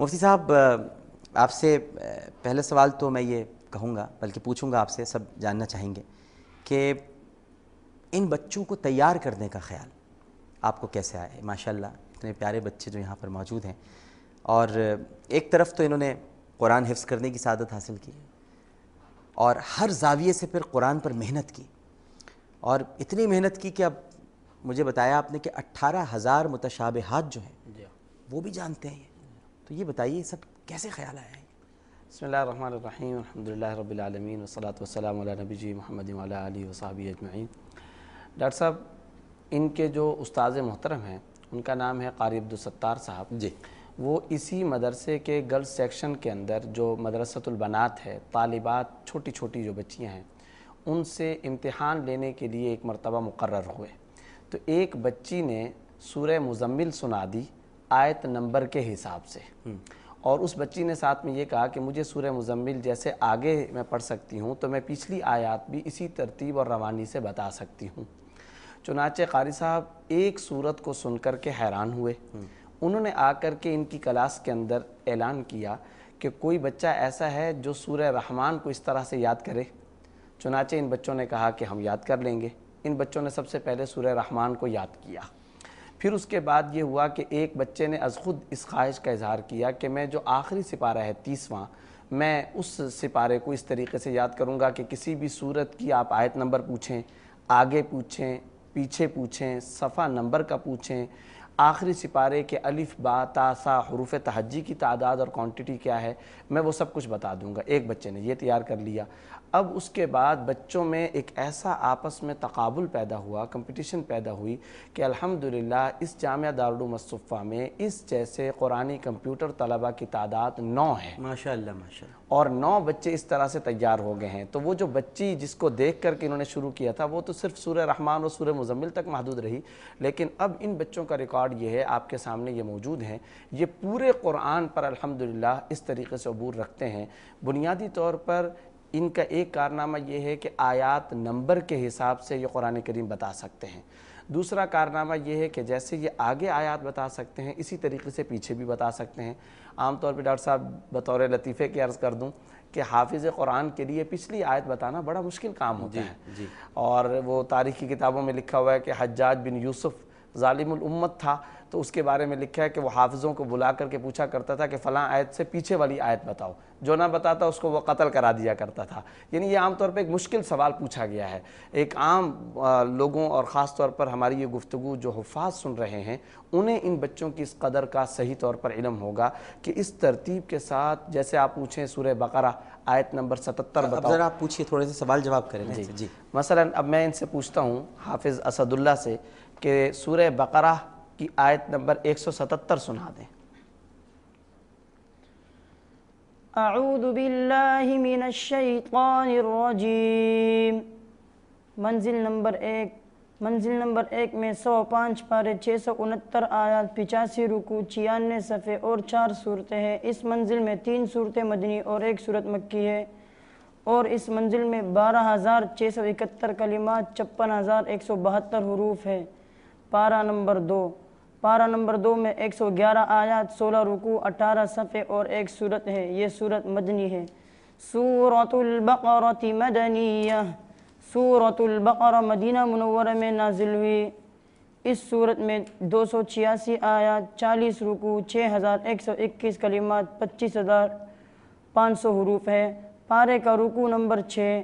مفتی صاحب آپ سے پہلا سوال تو میں یہ کہوں گا بلکہ پوچھوں گا آپ سے سب جاننا چاہیں گے کہ ان بچوں کو تیار کرنے کا خیال آپ کو کیسے آئے ماشاء اللہ اتنے پیارے بچے جو یہاں پر موجود ہیں اور ایک طرف تو انہوں نے قرآن حفظ کرنے کی سعادت حاصل کی اور ہر زاویے سے پھر قرآن پر محنت کی اور اتنی محنت کی کہ اب مجھے بتایا آپ نے کہ اٹھارہ ہزار متشابہات جو ہیں جی ہاں۔ وہ بھی جانتے ہیں تو یہ بتائیے سب کیسے خیال آیا بسم اللہ الرحمن الرحیم الحمدللہ رب العالمین وصلاۃ والسلام علی نبی جی محمد ملا و وصحابی اجمعین ڈاکٹر صاحب ان کے جو استاذ محترم ہیں ان کا نام ہے قاری عبدالستار صاحب جی وہ اسی مدرسے کے گرل سیکشن کے اندر جو مدرسۃ البنات ہے طالبات چھوٹی چھوٹی جو بچیاں ہیں ان سے امتحان لینے کے لیے ایک مرتبہ مقرر ہوئے تو ایک بچی نے سورہ مزمل سنا دی آیت نمبر کے حساب سے اور اس بچی نے ساتھ میں یہ کہا کہ مجھے سورہ مزمل جیسے آگے میں پڑھ سکتی ہوں تو میں پچھلی آیات بھی اسی ترتیب اور روانی سے بتا سکتی ہوں چنانچہ قاری صاحب ایک صورت کو سن کر کے حیران ہوئے انہوں نے آ کر کے ان کی کلاس کے اندر اعلان کیا کہ کوئی بچہ ایسا ہے جو سورہ رحمان کو اس طرح سے یاد کرے چنانچہ ان بچوں نے کہا کہ ہم یاد کر لیں گے ان بچوں نے سب سے پہلے سور رحمان کو یاد کیا پھر اس کے بعد یہ ہوا کہ ایک بچے نے از خود اس خواہش کا اظہار کیا کہ میں جو آخری سپارہ ہے تیسواں میں اس سپارے کو اس طریقے سے یاد کروں گا کہ کسی بھی صورت کی آپ آیت نمبر پوچھیں آگے پوچھیں پیچھے پوچھیں صفحہ نمبر کا پوچھیں آخری سپارے کے الف سا حروف تہجی کی تعداد اور کوانٹٹی کیا ہے میں وہ سب کچھ بتا دوں گا ایک بچے نے یہ تیار کر لیا اب اس کے بعد بچوں میں ایک ایسا آپس میں تقابل پیدا ہوا کمپٹیشن پیدا ہوئی کہ الحمدللہ اس جامعہ دار مصطفیٰ میں اس جیسے قرآن کمپیوٹر طلبہ کی تعداد نو ہے ماشاءاللہ ماشاءاللہ اور نو بچے اس طرح سے تیار ہو گئے ہیں تو وہ جو بچی جس کو دیکھ کر کے انہوں نے شروع کیا تھا وہ تو صرف سورہ رحمان اور سورہ مزمل تک محدود رہی لیکن اب ان بچوں کا ریکارڈ یہ ہے آپ کے سامنے یہ موجود ہیں یہ پورے قرآن پر الحمدللہ اس طریقے سے عبور رکھتے ہیں بنیادی طور پر ان کا ایک کارنامہ یہ ہے کہ آیات نمبر کے حساب سے یہ قرآن کریم بتا سکتے ہیں دوسرا کارنامہ یہ ہے کہ جیسے یہ آگے آیات بتا سکتے ہیں اسی طریقے سے پیچھے بھی بتا سکتے ہیں عام طور پہ ڈاکٹر صاحب بطور لطیفے کے عرض کر دوں کہ حافظ قرآن کے لیے پچھلی آیت بتانا بڑا مشکل کام ہوتا جی، ہے جی۔ اور وہ تاریخی کتابوں میں لکھا ہوا ہے کہ حجاج بن یوسف ظالم الامت تھا تو اس کے بارے میں لکھا ہے کہ وہ حافظوں کو بلا کر کے پوچھا کرتا تھا کہ فلاں آیت سے پیچھے والی آیت بتاؤ جو نہ بتاتا اس کو وہ قتل کرا دیا کرتا تھا یعنی یہ عام طور پر ایک مشکل سوال پوچھا گیا ہے ایک عام لوگوں اور خاص طور پر ہماری یہ گفتگو جو حفاظ سن رہے ہیں انہیں ان بچوں کی اس قدر کا صحیح طور پر علم ہوگا کہ اس ترتیب کے ساتھ جیسے آپ پوچھیں سورہ بقرہ آیت نمبر ستتر بتاؤ ذرا آپ پوچھیے تھوڑے سے سوال جواب کریں جی۔, جی مثلا اب میں ان سے پوچھتا ہوں حافظ اسد اللہ سے کہ سورہ بقرہ کی آیت نمبر ایک سو نمبر ایک منزل نمبر ایک میں سو پانچ پارے چھ سو انہتر چھیانوے صفحے اور چار صورتیں ہیں اس منزل میں تین صورتیں مدنی اور ایک صورت مکی ہے اور اس منزل میں بارہ ہزار چھ سو اکہتر کلمات چپن ہزار ایک سو بہتر حروف ہیں پارہ نمبر دو پارہ نمبر دو میں ایک سو گیارہ آیات سولہ رکوع اٹھارہ صفحے اور ایک صورت ہے یہ صورت مدنی ہے سورة البقرتی مدنیہ سورة البقر مدینہ منورہ میں نازل ہوئی اس صورت میں دو سو چھیاسی آیات چالیس رکوع چھ ہزار ایک سو اکیس کلمات پچیس ہزار پانچ سو حروف ہے پارے کا رکوع نمبر چھ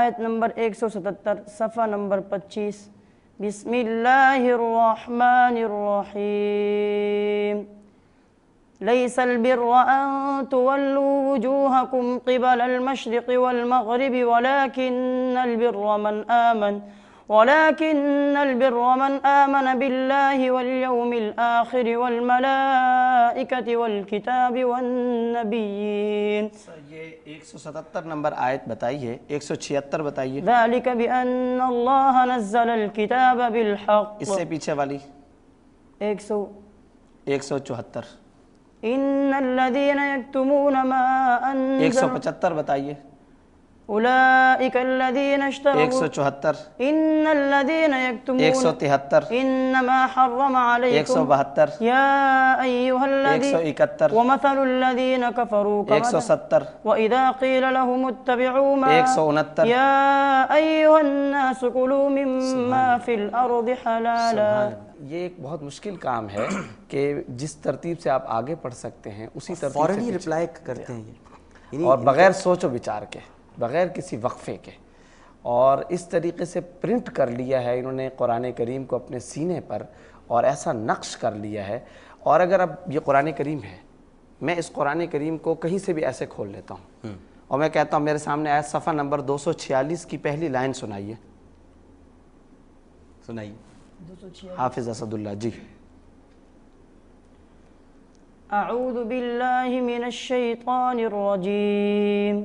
آیت نمبر ایک سو ستتر صفحہ نمبر پچیس بسم الله الرحمن الرحيم ليس البر أن تولوا وجوهكم قبل المشرق والمغرب ولكن البر من آمن ولكن البر من آمن بالله واليوم الآخر والملائكة والكتاب والنبيين ذلك بأن الله نزل الكتاب بالحق اس سے پیچھے والی إن الذين يكتمون ما أنزل 175 بتائیے أولئك الذين اشتروا 174 إن الذين يكتمون 173 إنما حرم عليكم 172 يا أيها الذين 171 ومثل الذين كفروا كمثل 170 وإذا قيل لهم اتبعوا ما 169 يا أيها الناس كلوا مما في الأرض حلالا یہ ایک بہت مشکل کام ہے کہ جس ترتیب سے آپ آگے پڑھ سکتے ہیں اسی ترتیب سے फौरन ही रिप्लाई करते हैं ये और बगैर सोचो विचार के بغیر کسی وقفے کے اور اس طریقے سے پرنٹ کر لیا ہے انہوں نے قرآن کریم کو اپنے سینے پر اور ایسا نقش کر لیا ہے اور اگر اب یہ قرآن کریم ہے میں اس قرآن کریم کو کہیں سے بھی ایسے کھول لیتا ہوں اور میں کہتا ہوں میرے سامنے آیا صفحہ نمبر دو سو چھیالیس کی پہلی لائن سنائیے سنائیے حافظ اسد اللہ جی اعوذ باللہ من الشیطان الرجیم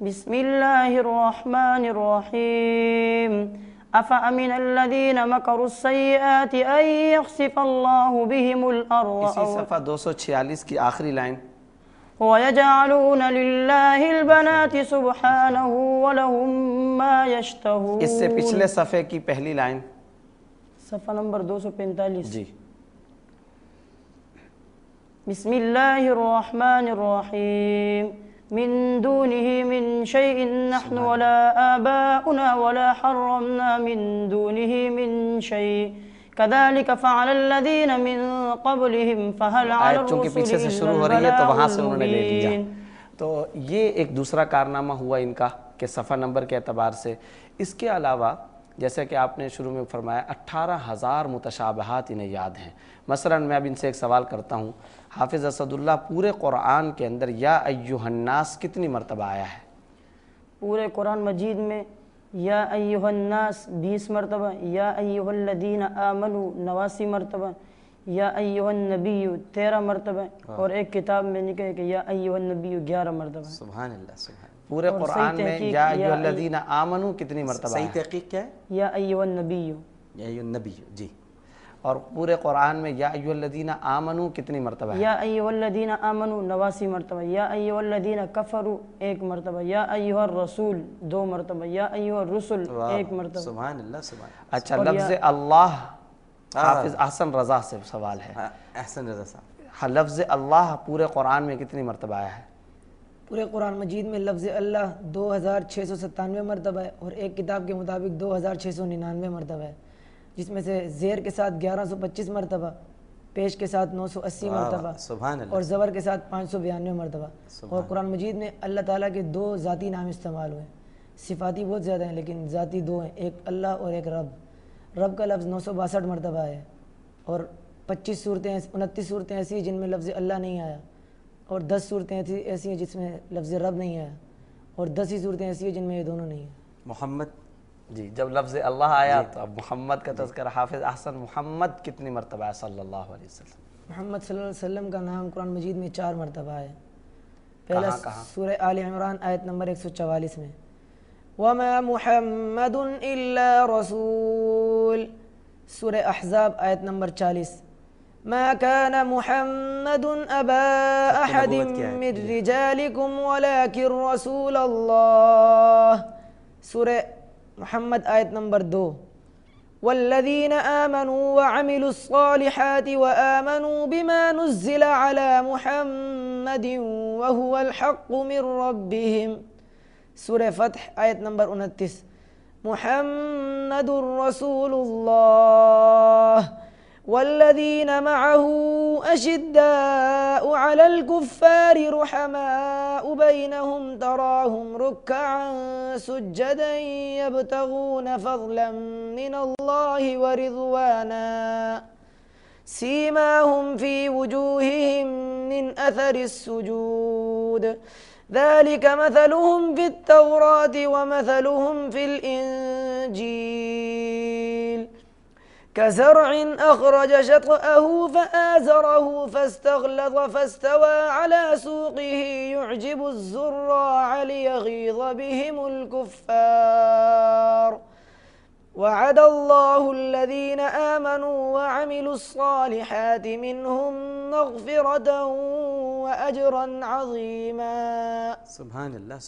بسم الله الرحمن الرحيم أفأمن الذين مكروا السيئات أن يخسف الله بهم الأرض اسی صفحة 246 کی آخری لائن ويجعلون لله البنات سبحانه ولهم ما يشتهون اس سے پچھلے صفحے کی پہلی لائن صفحہ نمبر 245 جی بسم الله الرحمن الرحيم من دونه من شيء نحن ولا آباؤنا ولا حرمنا من دونه من شيء كذلك فعل الذين من قبلهم فهل على الرسول إلا المبين تو یہ ایک دوسرا کارنامہ ہوا ان کا کہ صفحہ نمبر کے اعتبار سے اس کے علاوہ جیسا کہ آپ نے شروع میں فرمایا اٹھارہ ہزار متشابہات انہیں یاد ہیں مثلا میں اب ان سے ایک سوال کرتا ہوں حافظ اسد اللہ پورے قرآن کے اندر یا ایوہ الناس کتنی مرتبہ آیا ہے پورے قرآن مجید میں یا ایوہ الناس بیس مرتبہ یا ایوہ الذین آمنوا نواسی مرتبہ یا ایوہ النبی تیرہ مرتبہ اور ایک کتاب میں کہ یا یا ایوہ ایوہ النبی گیارہ مرتبہ سبحان سبحان اللہ پورے قرآن میں الذین آمنو کتنی کتنی مرتبہ مرتبہ ہے ہے ہے صحیح تحقیق کیا یا یا یا یا ایوہ ایوہ ایوہ ایوہ النبی النبی جی اور پورے قرآن میں الذین الذین آمنو آمنو نواسی مرتبہ یا ایوہ الذین کفرو ایک مرتبہ یا ایوہ الرسول دو مرتبہ یا ایوہ الرسول ایک مرتبہ سبحان سبحان اللہ اچھا لفظ اللہ حافظ احسن احسن رضا رضا سے سوال ہے ہاں، صاحب ہاں، لفظ اللہ پورے قرآن میں کتنی مرتبہ آیا ہے پورے قرآن مجید میں لفظ اللہ دو ہزار چھ سو ستانوے مرتبہ ہے اور ایک کتاب کے مطابق دو ہزار چھ سو ننانوے مرتبہ ہے جس میں سے زیر کے ساتھ گیارہ سو پچیس مرتبہ پیش کے ساتھ نو سو اسی مرتبہ اور زبر کے ساتھ پانچ سو بیانوے مرتبہ اور قرآن مجید میں اللہ تعالیٰ کے دو ذاتی نام استعمال ہوئے صفاتی بہت زیادہ ہیں لیکن ذاتی دو ہیں ایک اللہ اور ایک رب رب کا لفظ نو سو باسٹھ مرتبہ ہے اور پچیس صورتیں انتیس صورتیں ایسی ہیں جن میں لفظ اللہ نہیں آیا اور دس صورتیں ایسی ہیں جس میں لفظ رب نہیں آیا اور دس ہی صورتیں ایسی ہیں جن میں یہ دونوں نہیں ہیں محمد جی جب لفظ اللہ آیا جی۔ تو اب محمد کا تذکر حافظ احسن محمد کتنی مرتبہ ہے صلی اللہ علیہ وسلم محمد صلی اللہ علیہ وسلم کا نام قرآن مجید میں چار مرتبہ ہے پہلا سورہ آل عمران آیت نمبر ایک سو چوالیس میں وما محمد إلا رسول سورة أحزاب آية نمبر 40 ما كان محمد أبا أحد من رجالكم ولكن رسول الله سورة محمد آية نمبر 2 والذين آمنوا وعملوا الصالحات وآمنوا بما نزل على محمد وهو الحق من ربهم سورة فتح آية نمبر 29 محمد رسول الله والذين معه أشداء على الكفار رحماء بينهم تراهم ركعا سجدا يبتغون فضلا من الله ورضوانا سيماهم في وجوههم من أثر السجود ذلك مثلهم في التوراة ومثلهم في الإنجيل كزرع أخرج شطأه فآزره فاستغلظ فاستوى على سوقه يعجب الزراع ليغيظ بهم الكفار وعد الله الذين آمنوا وعملوا الصالحات منهم مغفرة وأجرا عظيما سبحان الله